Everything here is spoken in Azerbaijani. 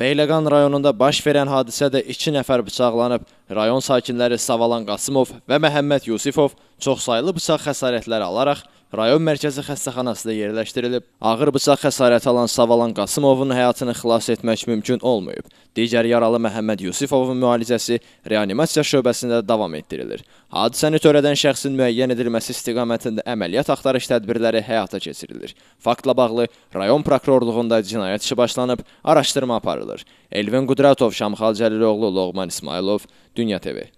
Beyləqan rayonunda baş verən hadisədə iki nəfər bıçaqlanıb. Rayon sakinləri Savalan Qasımov və Məhəmməd Yusifov çoxsaylı bıçaq xəsarətləri alaraq rayon mərkəzi xəstəxanasında yerləşdirilib. Ağır bıçaq xəsarəti alan Savalan Qasımovun həyatını xilas etmək mümkün olmayıb. Digər yaralı Məhəmməd Yusifovun müalicəsi reanimasiya şöbəsində davam etdirilir. Hadisəni törədən şəxsin müəyyən edilməsi istiqamətində əməliyyat axtarış tədbirləri həyata keçirilir. Faktla bağlı rayon prokurorluğunda cinayət işi başlanıb, araşdırma aparılır. Elvin Qudratov, Şamxal Cəliloğlu, Loğman İsmailov, Dünya TV.